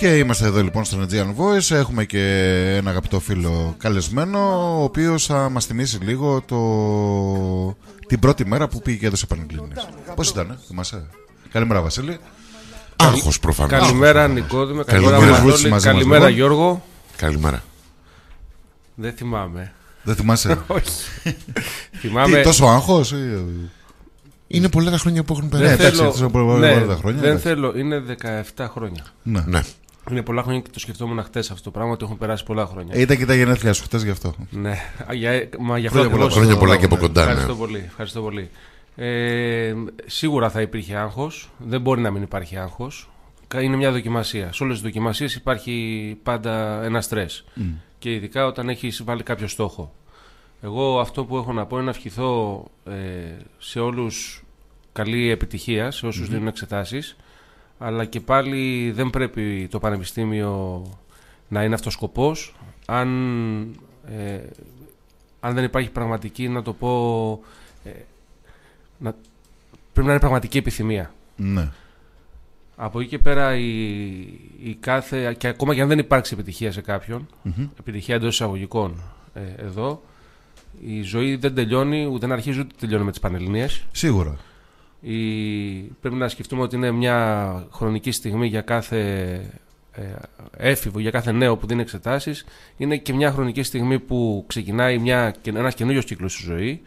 Και είμαστε εδώ λοιπόν στον Aegean Voice. Έχουμε και ένα αγαπητό φίλο καλεσμένο, ο οποίος θα μας θυμίσει λίγο το... την πρώτη μέρα που πήγε και έδωσε Πανεκλίνε. Πώ ήταν, ε? Καλημέρα, Βασίλη. Άγχος προφανώς. Καλημέρα, Νικόδημε. Καλημέρα, Καλημέρα, Καλημέρα λοιπόν. Γιώργο. Καλημέρα. Δεν θυμάμαι. Δεν θυμάσαι. Όχι. θυμάμαι... Τι, τόσο άγχος. Ή... Είναι πολλά τα χρόνια που έχουν περάσει. Ναι, ναι, δεν θέλω. Είναι 17 χρόνια. Ναι. ναι. Είναι πολλά χρόνια και το σκεφτόμουν χθε αυτό το πράγμα, ότι έχουν περάσει πολλά χρόνια. Ε, ήταν και τα γενέθλια σου χτες γι' αυτό. Ναι, για, μα γι' αυτό. Χρόνια πολλά, χρόνια πολλά και από κοντά. Ναι. Ευχαριστώ πολύ. Ευχαριστώ πολύ. Ε, σίγουρα θα υπήρχε άγχος. Δεν μπορεί να μην υπάρχει άγχος. Είναι μια δοκιμασία. Σε όλες τις δοκιμασίες υπάρχει πάντα ένα στρες. Mm. Και ειδικά όταν έχεις βάλει κάποιο στόχο. Εγώ αυτό που έχω να πω είναι να ευχηθώ ε, σε όλους καλή επιτυχία, σε όσους mm-hmm. δίνουν εξετάσεις αλλά και πάλι δεν πρέπει το πανεπιστήμιο να είναι αυτός σκοπός αν, ε, αν δεν υπάρχει πραγματική να το πω ε, πρέπει να είναι πραγματική επιθυμία ναι. από εκεί και πέρα η, η κάθε και ακόμα και αν δεν υπάρξει επιτυχία σε καποιον επιτυχία εντός εισαγωγικών ε, εδώ η ζωή δεν τελειώνει ούτε να αρχίζει ούτε τελειώνει με τις Πανελληνίες σίγουρα η... πρέπει να σκεφτούμε ότι είναι μια χρονική στιγμή για κάθε ε, έφηβο, για κάθε νέο που δίνει εξετάσεις, είναι και μια χρονική στιγμή που ξεκινάει μια, ένας κύκλο κύκλος στη ζωή.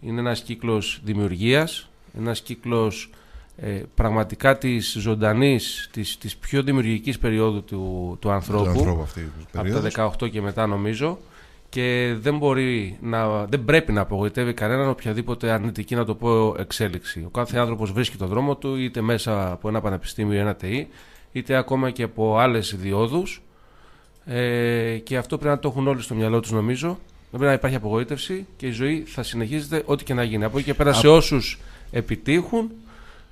Είναι ένας κύκλος δημιουργίας, ένας κύκλος ε, πραγματικά της ζωντανής, της, πιο δημιουργικής περίοδου του, του ανθρώπου, από τα 18 και μετά νομίζω και δεν, μπορεί να, δεν πρέπει να απογοητεύει κανέναν οποιαδήποτε αρνητική, να το πω, εξέλιξη. Ο κάθε άνθρωπος βρίσκει τον δρόμο του είτε μέσα από ένα πανεπιστήμιο ή ένα ΤΕΙ, είτε ακόμα και από άλλες διόδους ε, και αυτό πρέπει να το έχουν όλοι στο μυαλό τους νομίζω. Δεν πρέπει να υπάρχει απογοήτευση και η ζωή θα συνεχίζεται ό,τι και να γίνει. Από εκεί και πέρα σε όσους επιτύχουν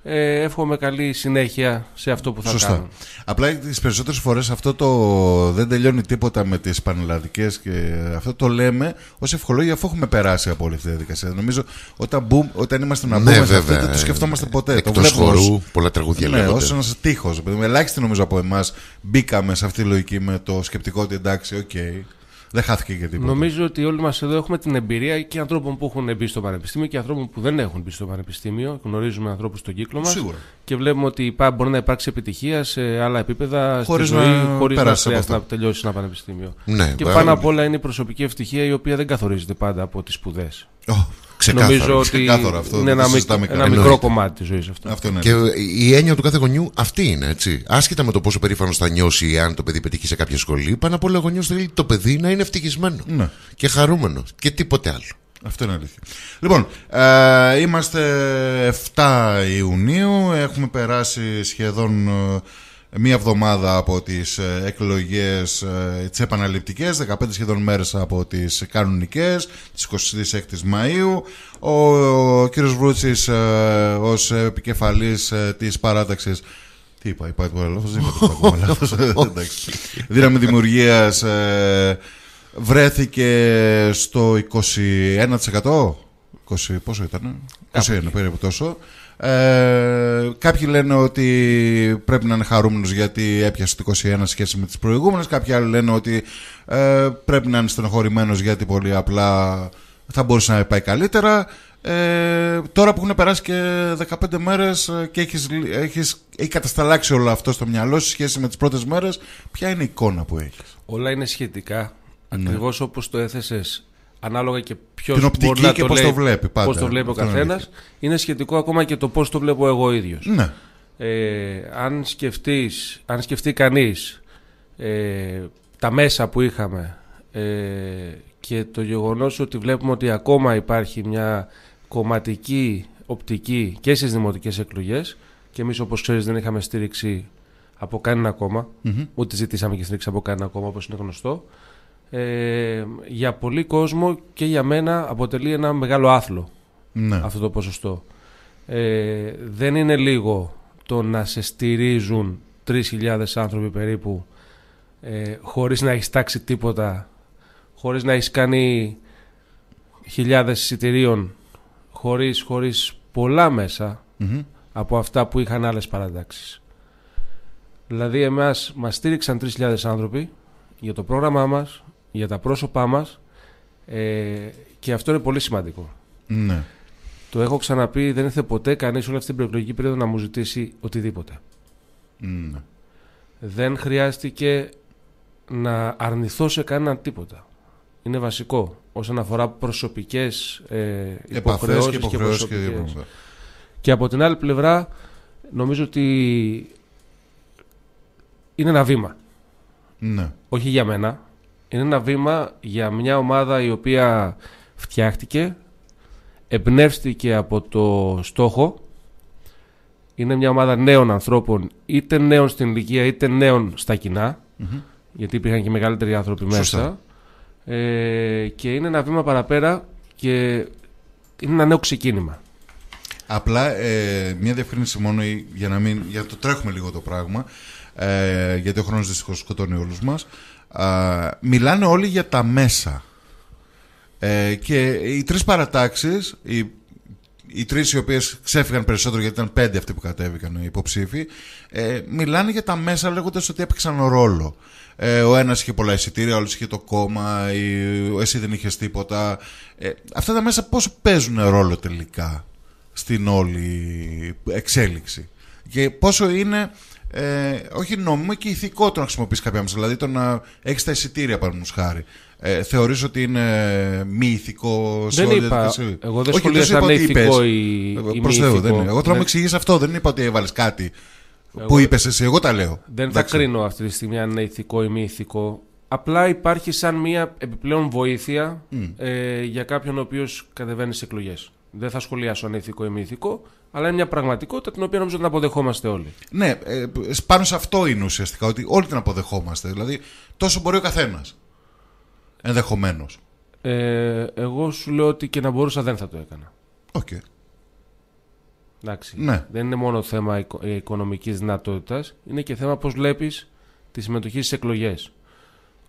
ε, εύχομαι καλή συνέχεια σε αυτό που θα Σωστά. Απλά τις περισσότερες φορές αυτό το δεν τελειώνει τίποτα με τις πανελλαδικές και αυτό το λέμε ως ευχολόγια αφού έχουμε περάσει από όλη αυτή τη διαδικασία. Νομίζω όταν, όταν είμαστε να ναι, μπούμε ναι, σε αυτό δεν το ε, σκεφτόμαστε ποτέ. Εκτός το χορού ως... πολλά τραγούδια ναι, λέγονται. Ως ένας τείχος. Ελάχιστοι νομίζω από εμάς μπήκαμε σε αυτή τη λογική με το σκεπτικό ότι εντάξει, οκ. Okay, δεν χάθηκε και τίποτα. Νομίζω ότι όλοι μας εδώ έχουμε την εμπειρία και ανθρώπων που έχουν μπει στο πανεπιστήμιο και ανθρώπων που δεν έχουν μπει στο πανεπιστήμιο. Γνωρίζουμε ανθρώπους στον κύκλο μας. Και βλέπουμε ότι μπορεί να υπάρξει επιτυχία σε άλλα επίπεδα χωρίς στη ζωή, χωρίς να, χρειάζεται να τελειώσει ένα πανεπιστήμιο. Ναι, και πάνω απ' όλα είναι η προσωπική ευτυχία η οποία δεν καθορίζεται πάντα από τις σπουδές. Ξεκάθαρο, Νομίζω ότι είναι ένα, μικρό κομμάτι της ζωής αυτό. αυτό είναι. Και η έννοια του κάθε γονιού αυτή είναι, έτσι. Άσχετα με το πόσο περήφανος θα νιώσει αν το παιδί πετύχει σε κάποια σχολή, πάνω απ' όλα ο γονιός θέλει το παιδί να είναι ευτυχισμένο ναι. και χαρούμενος και τίποτε άλλο. Αυτό είναι αλήθεια. Λοιπόν, ε, είμαστε 7 Ιουνίου, έχουμε περάσει σχεδόν ε, μία εβδομάδα από τις ε, εκλογές ε, τις επαναληπτικές, 15 σχεδόν μέρες από τις κανονικές, τις 26 Μαΐου. Ο κύριος Βρούτσης ε, ως επικεφαλής της παράταξης τι είπα, είπα το λάθος, δεν είπα το Δύναμη δημιουργίας βρέθηκε στο 21%. 20, πόσο ήταν, 21 περίπου τόσο. Ε, κάποιοι λένε ότι πρέπει να είναι χαρούμενος γιατί έπιασε το 21 σχέση με τις προηγούμενες. Κάποιοι άλλοι λένε ότι ε, πρέπει να είναι στενοχωρημένος γιατί πολύ απλά θα μπορούσε να πάει καλύτερα. Ε, τώρα που έχουν περάσει και 15 μέρες ε, και έχεις, έχεις, έχει κατασταλάξει όλο αυτό στο μυαλό σου σχέση με τις πρώτες μέρες, ποια είναι η εικόνα που έχεις. όλα είναι σχετικά ναι. όπως το έθεσες ανάλογα και ποιος μπορεί να και πώς το βλέπει, το βλέπει ο καθένα. Είναι σχετικό ακόμα και το πώς το βλέπω εγώ ίδιος. Ναι. Ε, αν, αν σκεφτεί κανείς ε, τα μέσα που είχαμε ε, και το γεγονός ότι βλέπουμε ότι ακόμα υπάρχει μια κομματική οπτική και στις δημοτικές εκλογές και εμείς όπως ξέρεις δεν είχαμε στήριξη από κανένα κόμμα, ούτε ζητήσαμε και στήριξη από κανένα κόμμα όπως είναι γνωστό. Ε, για πολύ κόσμο και για μένα αποτελεί ένα μεγάλο άθλο ναι. αυτό το ποσοστό. Ε, δεν είναι λίγο το να σε στηρίζουν 3.000 άνθρωποι περίπου ε, χωρίς να έχεις τάξει τίποτα, χωρίς να εχει κανει κάνει χιλιάδες εισιτηρίων, χωρίς, χωρίς πολλά από αυτά που είχαν άλλες παρατάξεις. Δηλαδή εμάς μας στήριξαν 3.000 άνθρωποι για το πρόγραμμά μας, για τα πρόσωπά μας ε, και αυτό είναι πολύ σημαντικό. Ναι. Το έχω ξαναπεί, δεν ήρθε ποτέ κανείς όλη αυτή την προεκλογική περίοδο να μου ζητήσει οτιδήποτε. Ναι. Δεν χρειάστηκε να αρνηθώ σε κανέναν τίποτα. Είναι βασικό όσον αφορά προσωπικές ε, υποχρεώσεις, και, υποχρεώσεις και, προσωπικές. και, και από την άλλη πλευρά νομίζω ότι είναι ένα βήμα. Ναι. Όχι για μένα, είναι ένα βήμα για μια ομάδα η οποία φτιάχτηκε, εμπνεύστηκε από το στόχο. Είναι μια ομάδα νέων ανθρώπων, είτε νέων στην ηλικία είτε νέων στα κοινα γιατί υπήρχαν και μεγαλύτεροι άνθρωποι μέσα. Ε, και είναι ένα βήμα παραπέρα και είναι ένα νέο ξεκίνημα. Απλά ε, μια διευκρίνηση μόνο για να, μην, για να το τρέχουμε λίγο το πράγμα, ε, γιατί ο χρόνος δυστυχώς σκοτώνει όλους μας μιλάνε όλοι για τα μέσα. Ε, και οι τρεις παρατάξεις, οι, οι τρεις οι οποίες ξέφυγαν περισσότερο γιατί ήταν πέντε αυτοί που κατέβηκαν οι υποψήφοι, ε, μιλάνε για τα μέσα λέγοντας ότι έπαιξαν ρόλο. Ε, ο ένας είχε πολλά εισιτήρια, ο άλλος είχε το κόμμα, ή, εσύ δεν είχες τίποτα. Ε, αυτά τα μέσα πώς παίζουν ρόλο τελικά στην όλη εξέλιξη. Και πόσο είναι ε, όχι νόμιμο και ηθικό το να χρησιμοποιείς κάποια μέσα. Δηλαδή το να έχεις τα εισιτήρια παραδείγματος χάρη. Ε, Θεωρείς ότι είναι μη ηθικό σε όλη είπα, Εγώ δεν σχολίασα αν είναι ηθικό ή, ή Προσθέτω, δεν είναι. Εγώ τώρα ναι. μου εξηγείς αυτό. Δεν είπα ότι έβαλες κάτι που είπες εσύ. Εγώ τα λέω. Δεν θα κρίνω αυτή τη στιγμή αν είναι ηθικό ή μη ηθικό. Απλά υπάρχει σαν μια επιπλέον βοήθεια ε, για κάποιον ο οποίος κατεβαίνει σε εκλογές. Δεν θα σχολιάσω αν ηθικό ή μη ηθικό, αλλά είναι μια πραγματικότητα την οποία νομίζω την αποδεχόμαστε όλοι. Ναι, ε, πάνω σε αυτό είναι ουσιαστικά, ότι όλοι την αποδεχόμαστε. Δηλαδή, τόσο μπορεί ο καθένας. Ενδεχομένως. Ε, εγώ σου λέω ότι και να μπορούσα δεν θα το έκανα. Οκ. Okay. Εντάξει. Ναι. Δεν είναι μόνο θέμα ε, οικονομικής δυνατότητας, είναι και θέμα πώς βλέπεις τη συμμετοχή στις εκλογές.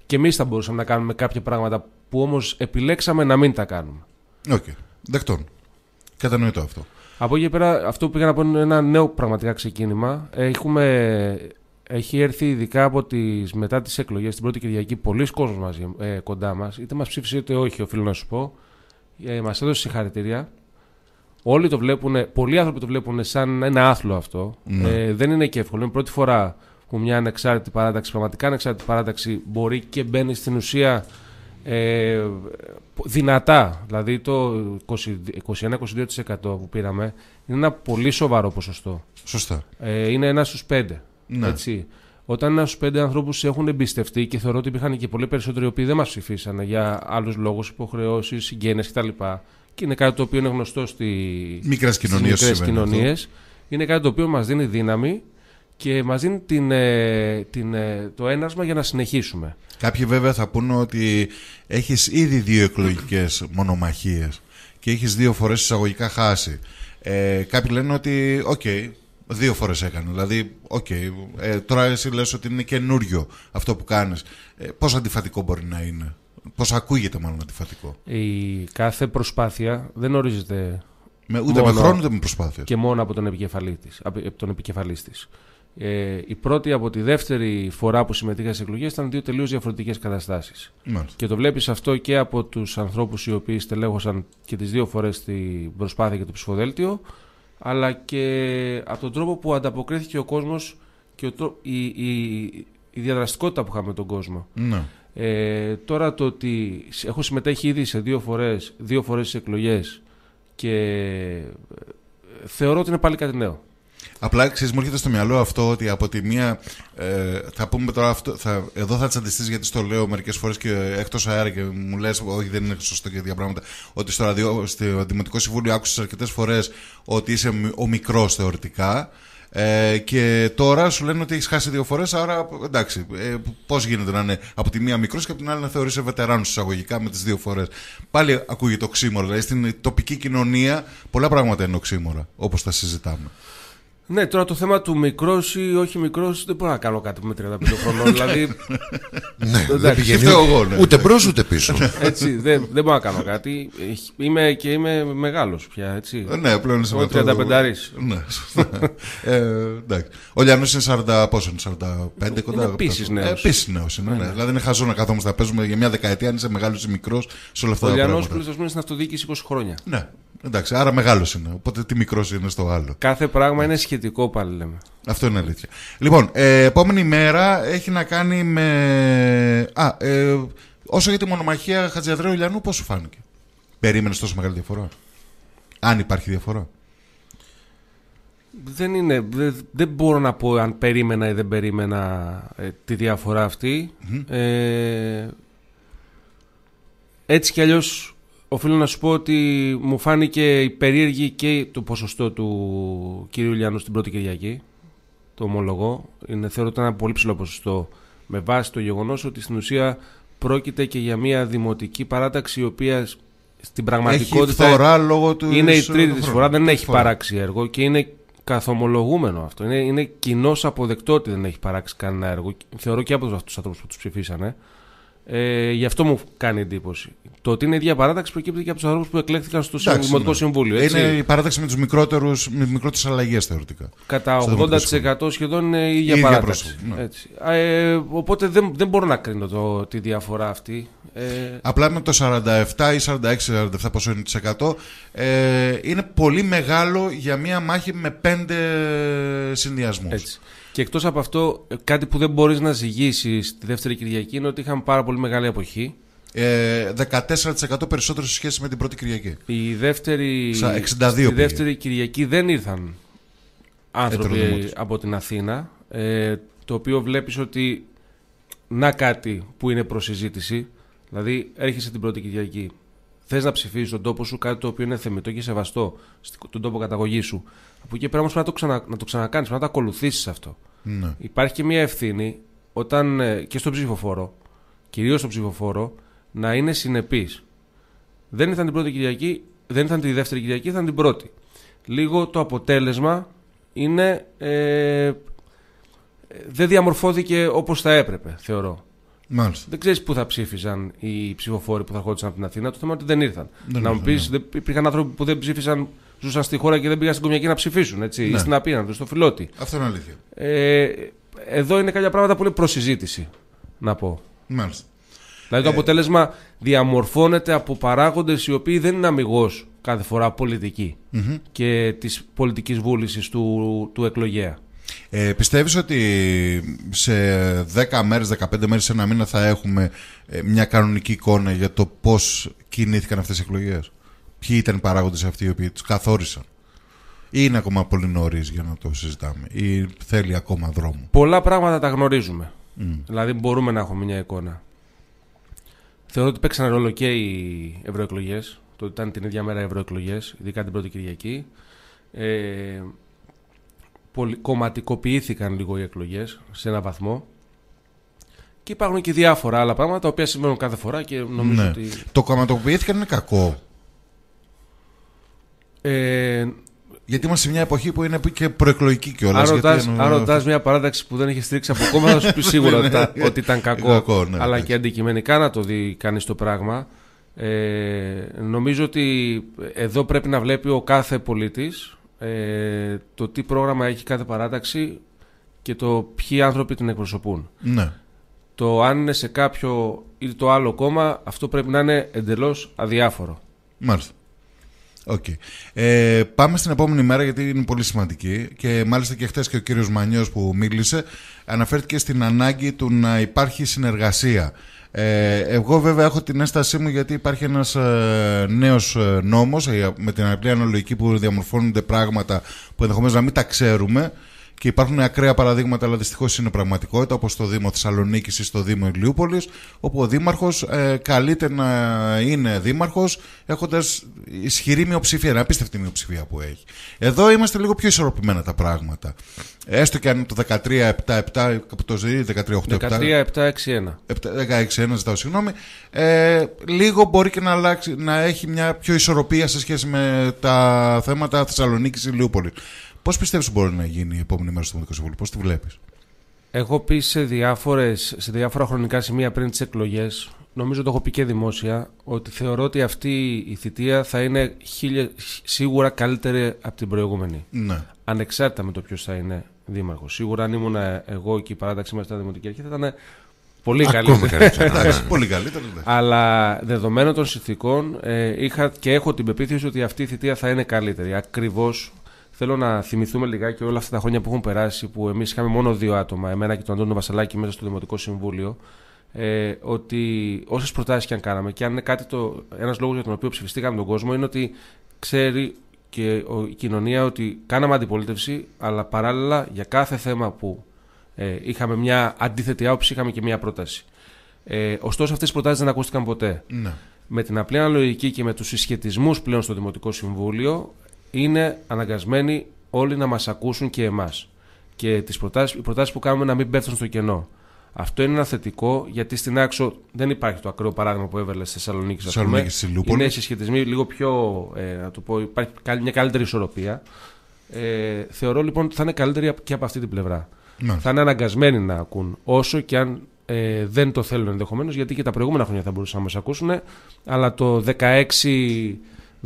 Και εμείς θα μπορούσαμε να κάνουμε κάποια πράγματα που όμως επιλέξαμε να μην τα κάνουμε. Οκ. Okay. Δεκτών. Κατανοητό αυτό. Από εκεί πέρα, αυτό που πήγα να πω είναι ένα νέο πραγματικά ξεκίνημα. Έχουμε, έχει έρθει ειδικά από τις, μετά τις εκλογές, την πρώτη Κυριακή, πολλοί κόσμοι μαζί, ε, κοντά μας. Είτε μας ψήφισε είτε όχι, οφείλω να σου πω. Ε, μας έδωσε συγχαρητήρια. Όλοι το βλέπουν, πολλοί άνθρωποι το βλέπουν σαν ένα άθλο αυτό. Ναι. Ε, δεν είναι και εύκολο. Είναι πρώτη φορά που μια ανεξάρτητη παράταξη, πραγματικά ανεξάρτητη παράταξη, μπορεί και μπαίνει στην ουσία ε, δυνατά, δηλαδή το 21-22% που πήραμε είναι ένα πολύ σοβαρό ποσοστό. Σωστά. Ε, είναι ένα στους πέντε. Ναι. Έτσι. Όταν ένα στους πέντε ανθρώπου έχουν εμπιστευτεί και θεωρώ ότι υπήρχαν και πολλοί περισσότεροι οι οποίοι δεν μας ψηφίσαν για άλλους λόγους, υποχρεώσεις, συγγένειε κτλ. Και είναι κάτι το οποίο είναι γνωστό στι μικρέ κοινωνίες. Είναι κάτι το οποίο μας δίνει δύναμη και μας δίνει την, ε, την, ε, το ένασμα για να συνεχίσουμε. Κάποιοι βέβαια θα πούνε ότι έχεις ήδη δύο εκλογικές μονομαχίες και έχεις δύο φορές εισαγωγικά χάσει. Ε, κάποιοι λένε ότι οκ, δύο φορές έκανε. Δηλαδή, οκ, ε, τώρα εσύ λες ότι είναι καινούριο αυτό που κάνεις. Ε, πόσο αντιφατικό μπορεί να είναι. πώς ακούγεται μάλλον αντιφατικό. Η κάθε προσπάθεια δεν ορίζεται με, ούτε μόνο με χρόνο ούτε με προσπάθεια. Και μόνο από τον επικεφαλή της. Ε, τον επικεφαλής ε, η πρώτη από τη δεύτερη φορά που συμμετείχα σε εκλογές ήταν δύο τελείως διαφορετικές καταστάσεις. Και το βλέπεις αυτό και από τους ανθρώπους οι οποίοι στελέχωσαν και τις δύο φορές την προσπάθεια και το ψηφοδέλτιο, αλλά και από τον τρόπο που ανταποκρίθηκε ο κόσμος και ο, η, η, διαδραστικότητα που είχαμε τον κόσμο. Ναι. Ε, τώρα το ότι έχω συμμετέχει ήδη σε δύο φορές, δύο φορές και ε, θεωρώ ότι είναι πάλι κάτι νέο. Απλά ξέρεις, μου έρχεται στο μυαλό αυτό ότι από τη μία. Ε, θα πούμε τώρα αυτό. Θα, εδώ θα τσαντιστείς γιατί στο λέω μερικές φορές και εκτός αέρα και μου λες: Όχι, δεν είναι σωστό και τέτοια πράγματα. Ότι στο, ραδιο, στο Δημοτικό Συμβούλιο άκουσες αρκετές φορές ότι είσαι ο μικρός θεωρητικά. Ε, και τώρα σου λένε ότι έχεις χάσει δύο φορές. Άρα εντάξει, ε, πώς γίνεται να είναι από τη μία μικρός και από την άλλη να θεωρείσαι βετεράνος εισαγωγικά με τις δύο φορές. Πάλι ακούγεται οξύμορο. Δηλαδή στην τοπική κοινωνία πολλά πράγματα είναι οξύμορα όπως τα συζητάμε. Ναι, τώρα το θέμα του μικρός ή όχι μικρός δεν μπορώ να κάνω κάτι με 35 χρονών. Ναι. δηλαδή. ναι, δεν πηγαίνει εγώ, ναι. ούτε μπρος ούτε πίσω. έτσι, δεν, μπορώ να κάνω κάτι. Είμαι και είμαι μεγάλος πια. Έτσι. Ναι, πλέον είσαι μεγάλο. 35 Ναι. ε, εντάξει. Ο Λιάνο είναι 40, πόσο είναι, 45 κοντά. Επίσης νέος. Ε, Επίσης νέος είναι. Ναι. ναι. Δηλαδή είναι χαζό να καθόμαστε να παίζουμε για μια δεκαετία αν είσαι μεγάλος ή μικρός σε όλα αυτά τα πράγματα. Ο Λιάνο είναι στην αυτοδιοίκηση 20 χρόνια. Ναι, Εντάξει, άρα μεγάλος είναι. Οπότε τι μικρός είναι στο άλλο. Κάθε πράγμα είναι σχετικό, πάλι λέμε. Αυτό είναι αλήθεια. Λοιπόν, ε, επόμενη μέρα έχει να κάνει με. Α, ε, όσο για τη μονομαχία Χατζιαδρέου Ιλιανού, πώς σου φάνηκε. Περίμενες τόσο μεγάλη διαφορά. Αν υπάρχει διαφορά. Δεν είναι. Δεν, μπορώ να πω αν περίμενα ή δεν περίμενα ε, τη διαφορά Ε, έτσι κι αλλιώς Οφείλω να σου πω ότι μου φάνηκε περίεργη και το ποσοστό του κυρίου Λιάνου στην πρώτη Κυριακή. Το ομολογώ. Είναι, θεωρώ ότι ήταν ένα πολύ ψηλό ποσοστό με βάση το γεγονός ότι στην ουσία πρόκειται και για μια δημοτική παράταξη η οποία στην πραγματικότητα έχει φορά, λόγω του είναι η τρίτη της φορά, δεν έχει παράξει έργο και είναι καθομολογούμενο αυτό. Είναι, είναι αποδεκτό ότι δεν έχει παράξει κανένα έργο. Θεωρώ και από αυτούς τους ανθρώπους που τους ψηφίσανε. Ε, γι' αυτό μου κάνει εντύπωση. Το ότι είναι η ίδια παράταξη προκύπτει και από τους ανθρώπους που εκλέχθηκαν στο Εντάξει, Δημοτικό ναι. Συμβούλιο. Έτσι. Είναι η παράταξη με, με τι μικρότερες αλλαγές θεωρητικά. Κατά 80% σχεδόν είναι η ίδια, η παράταξη. Ναι. έτσι. Ε, οπότε δεν, δεν μπορώ να κρίνω το, τη διαφορά αυτή. Ε... Απλά με το 47 ή 46-47 είναι ε, είναι πολύ μεγάλο για μία μάχη με πέντε συνδυασμούς. Και εκτός από αυτό, ε, κάτι που δεν μπορείς να ζυγίσεις τη δεύτερη Κυριακή είναι ότι είχαμε πάρα πολύ μεγάλη εποχή 14% ε, περισσότερο σε σχέση με την πρώτη Κυριακή. Η δεύτερη, 62 στη δεύτερη Κυριακή δεν ήρθαν άνθρωποι από την Αθήνα. Ε, το οποίο βλέπεις ότι να κάτι που είναι προς συζήτηση, Δηλαδή έρχεσαι την πρώτη Κυριακή. Θες να ψηφίσεις τον τόπο σου κάτι το οποίο είναι θεμητό και σεβαστό, στον τόπο καταγωγής σου. Από εκεί πέρα όμως πρέπει να το, το ξανακάνεις, πρέπει να το ακολουθήσεις αυτό. Ναι. Υπάρχει και μια ευθύνη όταν ε, και στον ψηφοφόρο, κυρίως στον ψηφοφόρο, να είναι συνεπείς. Δεν ήταν την πρώτη Κυριακή, δεν ήταν τη δεύτερη Κυριακή, ήταν την πρώτη. Λίγο το αποτέλεσμα είναι. Ε, δεν διαμορφώθηκε όπως θα έπρεπε, θεωρώ. Μάλιστα. Δεν ξέρεις πού θα ψήφισαν οι ψηφοφόροι που θα ερχόντουσαν από την Αθήνα. Το θέμα είναι ότι δεν ήρθαν. να μου πεις, ναι. υπήρχαν άνθρωποι που δεν ψήφισαν, ζούσαν στη χώρα και δεν πήγαν στην Κομιακή να ψηφίσουν. Έτσι, ναι. Ή στην Απίνανδο, στο Φιλότη. Αυτό είναι αλήθεια. Ε, εδώ είναι κάποια πράγματα που είναι συζήτηση. να πω. Μάλιστα. Δηλαδή το ε, αποτέλεσμα διαμορφώνεται από παράγοντες οι οποίοι δεν είναι αμυγός κάθε πολιτική και της πολιτικής βούλησης του, του εκλογέα. Ε, πιστεύεις ότι σε 10 μέρες, 15 μέρες, ένα μήνα θα έχουμε ε, μια κανονική εικόνα για το πώς κινήθηκαν αυτές οι εκλογές. Ποιοι ήταν οι παράγοντες αυτοί οι οποίοι τους καθόρισαν. Ή είναι ακόμα πολύ νωρίς για να το συζητάμε. Ή θέλει ακόμα δρόμο. Πολλά πράγματα τα γνωρίζουμε. Δηλαδή μπορούμε να έχουμε μια εικόνα. Θεωρώ ότι παίξαν ρόλο και οι ευρωεκλογές. Το ότι ήταν την ίδια μέρα ευρωεκλογές, ειδικά την πρώτη Κυριακή. Ε, κομματικοποιήθηκαν λίγο οι εκλογές σε ένα βαθμό. Και υπάρχουν και διάφορα άλλα πράγματα τα οποία συμβαίνουν κάθε φορά και νομίζω ναι. ότι. Το κομματικοποιήθηκαν είναι κακό. Ε, γιατί είμαστε σε μια εποχή που είναι και προεκλογική κιόλας. Αν ρωτά μια παράταξη που δεν έχει στρίξει από κόμμα, θα σου πει σίγουρα ναι, ναι. ότι ήταν κακό. κακό ναι, αλλά ναι. και αντικειμενικά να το δει κανείς το πράγμα. Ε, νομίζω ότι εδώ πρέπει να βλέπει ο κάθε πολίτης ε, το τι πρόγραμμα έχει κάθε παράταξη και το ποιοι άνθρωποι την εκπροσωπούν. Ναι. Το αν είναι σε κάποιο ή το άλλο κόμμα, αυτό πρέπει να είναι εντελώς αδιάφορο. Μάλιστα. Okay. Ε, πάμε στην επόμενη μέρα γιατί είναι πολύ σημαντική και μάλιστα και χθες και ο κύριος Μανιός που μίλησε αναφέρθηκε στην ανάγκη του να υπάρχει συνεργασία. Ε, εγώ βέβαια έχω την έστασή μου γιατί υπάρχει ένας ε, νέος νόμος με την απλή αναλογική που διαμορφώνονται πράγματα που ενδεχομένως να μην τα ξέρουμε και υπάρχουν ακραία παραδείγματα, αλλά δυστυχώς είναι πραγματικότητα, όπως στο Δήμο Θεσσαλονίκης ή στο Δήμο Ηλιούπολης, όπου ο Δήμαρχος ε, καλείται να είναι Δήμαρχος έχοντας ισχυρή μειοψηφία, ένα απίστευτη μειοψηφία που έχει. Εδώ είμαστε λίγο πιο ισορροπημένα τα πράγματα. Έστω και αν το 13-7-7, το ζει 13-8-7. 13-7-6-1. 16-1, συγγνώμη. Ε, λίγο μπορεί και να, αλλάξει, να έχει μια πιο ισορροπία σε σχέση με τα θέματα Θεσσαλονίκης Λιούπολη. Πώς πιστεύεις ότι μπορεί να γίνει η επόμενη μέρα στο Δημοτικό Συμβούλιο, Πώς τη βλέπεις. Έχω πει σε, διάφορες, σε διάφορα χρονικά σημεία πριν τις εκλογές, νομίζω το έχω πει και δημόσια, ότι θεωρώ ότι αυτή η θητεία θα είναι σίγουρα καλύτερη από την προηγούμενη. Ναι. Ανεξάρτητα με το ποιος θα είναι δήμαρχος. Σίγουρα αν ήμουν εγώ και η παράταξή μας στα Δημοτική Αρχή θα ήταν Πολύ καλύτερη. Ναι. Εντάξει, πολύ καλύτερη. Ναι. Αλλά δεδομένων των συνθήκων, ε, είχα και έχω την πεποίθηση ότι αυτή η θητεία θα είναι καλύτερη. Ακριβώς θέλω να θυμηθούμε λιγάκι όλα αυτά τα χρόνια που έχουν περάσει, που εμείς είχαμε μόνο δύο άτομα, εμένα και τον Αντώνιο Βασαλάκη, μέσα στο Δημοτικό Συμβούλιο. Ε, ότι όσες προτάσεις και αν κάναμε, και αν είναι κάτι το. Ένας λόγος για τον οποίο ψηφιστήκαμε τον κόσμο είναι ότι ξέρει και η κοινωνία ότι κάναμε αντιπολίτευση, αλλά παράλληλα για κάθε θέμα που ε, είχαμε μια αντίθετη άποψη, είχαμε και μια πρόταση. Ε, ωστόσο, αυτές οι προτάσεις δεν ακούστηκαν ποτέ. Ναι. Με την απλή αναλογική και με τους συσχετισμούς πλέον στο Δημοτικό Συμβούλιο, είναι αναγκασμένοι όλοι να μας ακούσουν και εμάς. Και τις προτάσεις, οι προτάσεις που κάνουμε να μην πέφτουν στο κενό. Αυτό είναι ένα θετικό γιατί στην άξο δεν υπάρχει το ακραίο παράδειγμα που έβαλε στη Θεσσαλονίκη. Θεσσαλονίκη Είναι συσχετισμοί λίγο πιο. Ε, να το πω, υπάρχει μια καλύτερη ισορροπία. Ε, θεωρώ λοιπόν ότι θα είναι καλύτερη και από αυτή την πλευρά. Ναι. Θα είναι αναγκασμένοι να ακούν όσο και αν ε, δεν το θέλουν ενδεχομένως γιατί και τα προηγούμενα χρόνια θα μπορούσαν να μας ακούσουν. Αλλά το 16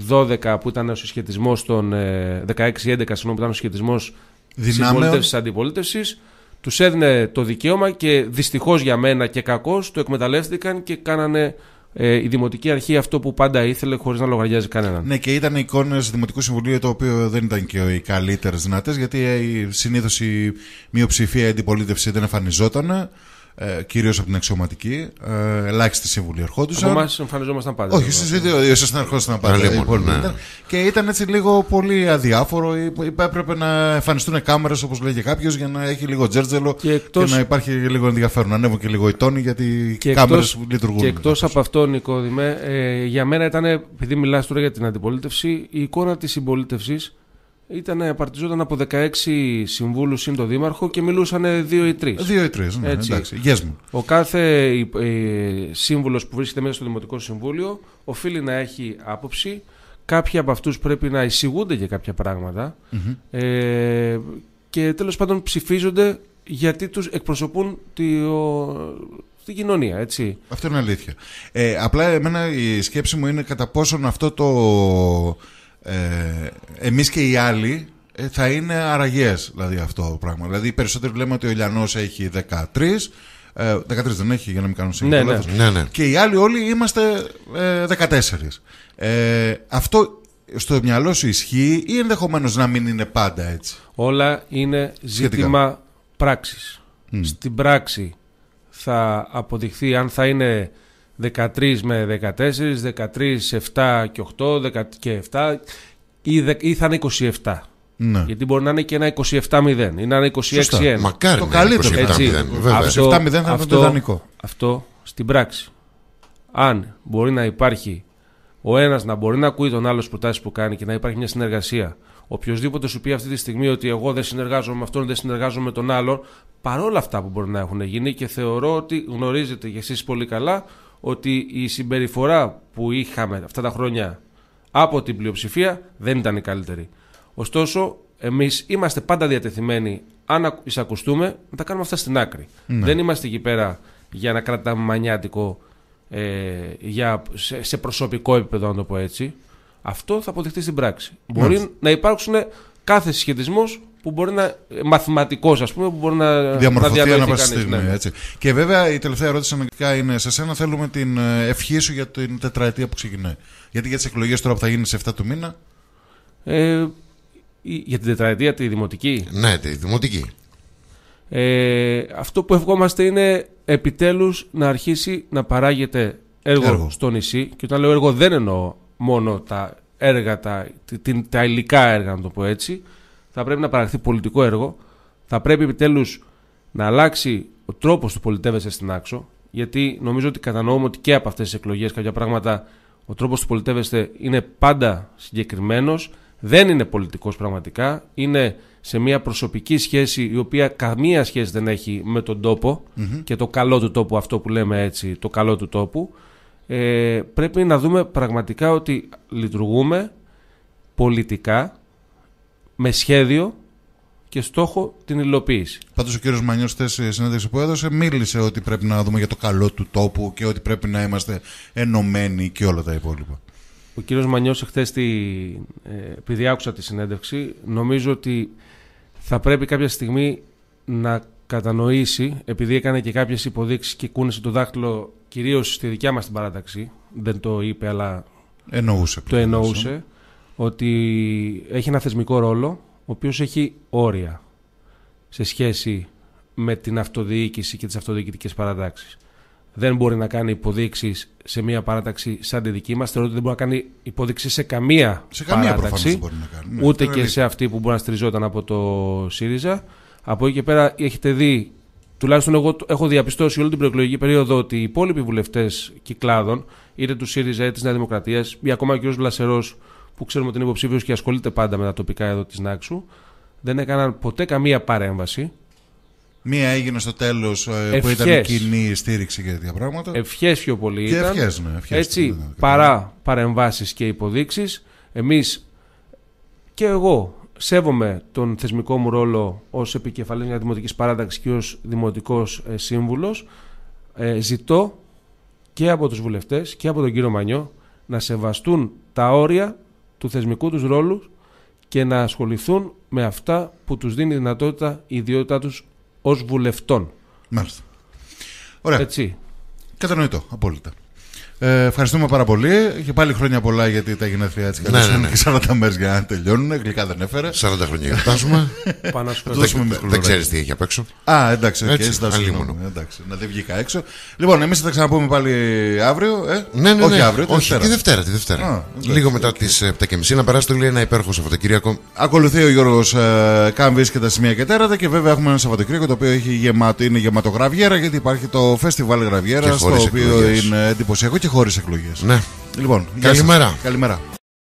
12 που ήταν ο συσχετισμός των. 16-11 ε, συγγνώμη που ήταν ο συσχετισμός αντιπολίτευση αντιπολίτευσης. Τους έδινε το δικαίωμα και δυστυχώς για μένα και κακώς το εκμεταλλεύτηκαν και κάνανε ε, η Δημοτική Αρχή αυτό που πάντα ήθελε χωρίς να λογαριάζει κανέναν. Ναι, και ήταν εικόνες Δημοτικού Συμβουλίου το οποίο δεν ήταν και οι καλύτερες δυνατές γιατί ε, συνήθως η μειοψηφία αντιπολίτευση δεν εμφανιζόταν ε, κυρίως από την αξιωματική. Ε, ελάχιστη συμβουλή σύμβουλοι ερχόντουσαν. Από εμάς εμφανιζόμασταν πάντα. Όχι, εσεί ήσασταν ερχόσασταν πάντα. Λίμον, ναι. Και ήταν έτσι λίγο πολύ αδιάφορο. Έπρεπε να εμφανιστούν κάμερες, όπως λέγει κάποιος, για να έχει λίγο τζέρτζελο και, να υπάρχει λίγο ενδιαφέρον. να Ανέβουν και λίγο οι τόνοι, γιατί οι κάμερε λειτουργούν. Και εκτός από αυτό, Νικό, ε, για μένα ήταν, επειδή μιλάς τώρα για την αντιπολίτευση, η εικόνα της συμπολίτευσης ήταν, παρτιζόταν από 16 συμβούλους συν το δήμαρχο και μιλούσαν δύο ή τρεις. Δύο ή τρεις, ναι, Έτσι. εντάξει. Yes, ο κάθε σύμβουλος που βρίσκεται μέσα στο Δημοτικό Συμβούλιο οφείλει να έχει άποψη. Κάποιοι από αυτούς πρέπει να εισηγούνται για κάποια Ε, και τέλος πάντων ψηφίζονται γιατί τους εκπροσωπούν τη, την κοινωνία, έτσι. Αυτό είναι αλήθεια. Ε, απλά εμένα η σκέψη μου είναι κατά πόσον αυτό το ε, εμείς και οι άλλοι ε, θα είναι αραγές δηλαδή αυτό το πράγμα. Δηλαδή οι περισσότεροι λέμε ότι ο Ιλιανός έχει 13, 13 ε, δεν έχει για να μην κάνω σύγκριση. Ναι ναι. ναι, ναι. Και οι άλλοι όλοι είμαστε 14. Ε, ε, αυτό στο μυαλό σου ισχύει ή ενδεχομένως να μην είναι πάντα έτσι. Όλα είναι ζήτημα Σχετικά. πράξης. Στην πράξη θα αποδειχθεί αν θα είναι 13 με 14, 13, 7 και 8, και 7 ή, θα είναι 27. Ναι. Γιατί μπορεί να είναι και ένα 27-0 ή να είναι 26-1. Μακάρι το καλύτερο. 27-0. αυτο 27-0 θα αυτό, το ιδανικό. Αυτό στην πράξη. Αν μπορεί να υπάρχει ο ένας να μπορεί να ακούει τον άλλος τι προτάσεις που κάνει και να υπάρχει μια συνεργασία. Οποιοδήποτε σου πει αυτή τη στιγμή ότι εγώ δεν συνεργάζομαι με αυτόν, δεν συνεργάζομαι με τον άλλον, παρόλα αυτά που μπορεί να έχουν γίνει και θεωρώ ότι γνωρίζετε κι εσείς πολύ καλά ότι η συμπεριφορά που είχαμε αυτά τα χρόνια από την πλειοψηφία δεν ήταν η καλύτερη. Ωστόσο, εμείς είμαστε πάντα διατεθειμένοι, αν εισακουστούμε, να τα κάνουμε αυτά στην άκρη. Ναι. Δεν είμαστε εκεί πέρα για να κρατάμε μανιάτικο ε, για, σε, προσωπικό επίπεδο, να το πω έτσι. Αυτό θα αποδειχθεί στην πράξη. Μπορεί να υπάρξουν κάθε συσχετισμός που μπορεί να. μαθηματικός, ας πούμε, που μπορεί να. Διαμορφωθεί ανά ναι. Ναι, Έτσι. Και βέβαια η τελευταία ερώτηση αναγκαστικά είναι σε εσένα. Θέλουμε την ε, ευχή σου για την τετραετία που ξεκινάει. Γιατί για τις εκλογές τώρα που θα γίνει σε 7 του μήνα. Ε, για την τετραετία τη δημοτική. Ναι, τη δημοτική. Ε, αυτό που ευχόμαστε είναι επιτέλους να αρχίσει να παράγεται έργο, έργο, στο νησί και όταν λέω έργο δεν εννοώ μόνο τα έργα, τα, τα υλικά έργα να το πω έτσι θα πρέπει να παραχθεί πολιτικό έργο, θα πρέπει επιτέλους να αλλάξει ο τρόπος του πολιτεύεσαι στην άξο, γιατί νομίζω ότι κατανοούμε ότι και από αυτές τις εκλογές κάποια πράγματα ο τρόπος του πολιτεύεστε είναι πάντα συγκεκριμένος, δεν είναι πολιτικός πραγματικά, είναι σε μια προσωπική σχέση η οποία καμία σχέση δεν έχει με τον τοπο και το καλό του τόπου, αυτό που λέμε έτσι, το καλό του τόπου. Ε, πρέπει να δούμε πραγματικά ότι λειτουργούμε πολιτικά με σχέδιο και στόχο την υλοποίηση. Πάντως ο κύριος Μανιός, χθες στη συνέντευξη που έδωσε, μίλησε ότι πρέπει να δούμε για το καλό του τόπου και ότι πρέπει να είμαστε ενωμένοι και όλα τα υπόλοιπα. Ο κύριος Μανιός, χθες, ε, επειδή άκουσα τη συνέντευξη, νομίζω ότι θα πρέπει κάποια στιγμή να κατανοήσει, επειδή έκανε και κάποιες υποδείξεις και κούνησε το δάχτυλο κυρίως στη δικιά μας την παράταξη. Δεν το είπε, αλλά. Εννοούσε. Το εννοούσε. Ναι ότι έχει ένα θεσμικό ρόλο ο οποίος έχει όρια σε σχέση με την αυτοδιοίκηση και τις αυτοδιοικητικές παρατάξεις. Δεν μπορεί να κάνει υποδείξεις σε μια παράταξη σαν τη δική μας, Θεωρώ ότι δεν μπορεί να κάνει υποδείξεις σε καμία, σε καμία παράταξη, να κάνει. Ναι, ούτε και σε αυτή που μπορεί να στηριζόταν από το ΣΥΡΙΖΑ. Από εκεί και πέρα έχετε δει, τουλάχιστον εγώ έχω διαπιστώσει όλη την προεκλογική περίοδο ότι οι υπόλοιποι βουλευτές κυκλάδων, είτε του ΣΥΡΙΖΑ είτε της Νέα Δημοκρατίας, ή ακόμα και ο Βλασερό, που ξέρουμε ότι είναι υποψήφιος και ασχολείται πάντα με τα τοπικά εδώ της Νάξου. Δεν έκαναν ποτέ καμία παρέμβαση. Μία έγινε στο τέλος ε, που ήταν κοινή στήριξη και τέτοια πράγματα. Ευχές πιο πολύ και ήταν. Ευχές, ναι, ευχές Έτσι, ήταν, παρά παρεμβάσει και υποδείξει, εμεί και εγώ σέβομαι τον θεσμικό μου ρόλο ω επικεφαλή μια εγινε στο τελο που ηταν κοινη στηριξη και τετοια πραγματα ευχε πιο πολυ και ηταν ναι ετσι παρα παρεμβασει και υποδειξει εμει και εγω σεβομαι τον θεσμικο μου ρολο ως επικεφαλη μιας δημοτικη παραταξη και ως δημοτικός ε, σύμβουλος. Ε, ζητώ και από τους βουλευτές και από τον κύριο Μανιό να σεβαστούν τα όρια του θεσμικού τους ρόλους και να ασχοληθούν με αυτά που τους δίνει δυνατότητα η ιδιότητά τους ως βουλευτών. Μάλιστα. Ωραία. Έτσι. Κατανοητό, απόλυτα. Ε, ευχαριστούμε πάρα πολύ και πάλι χρόνια πολλά γιατί τα γενέθλιά της ναι, ναι, ναι. 40 μέρες για να τελειώνουν. Γλυκά δεν έφερε. 40 χρόνια γιορτάζουμε. Πάνω Δεν ξέρεις τι έχει απ' έξω. Α, εντάξει, okay, έτσι, εντάξει, να δεν βγήκα έξω. Λοιπόν, εμείς θα τα ξαναπούμε πάλι αύριο. Ε? Ναι, ναι, όχι ναι. αύριο, όχι, Δευτέρα. Τη Δευτέρα, τη Δευτέρα. Λίγο μετά τις 7.30 ε, να το λέει ένα υπέροχο Σαββατοκύριακο. Ακολουθεί ο Γιώργος ε, Κάμβης και τα σημεία και τέρατα και βέβαια έχουμε ένα Σαββατοκύριακο το οποίο είναι γεμάτο γραβιέρα γιατί υπάρχει το φεστιβάλ γραβιέρα το οποίο είναι εντυπωσιακό και χωρίς εκλογές. Ναι. Λοιπόν, καλημέρα. Σας. Καλημέρα.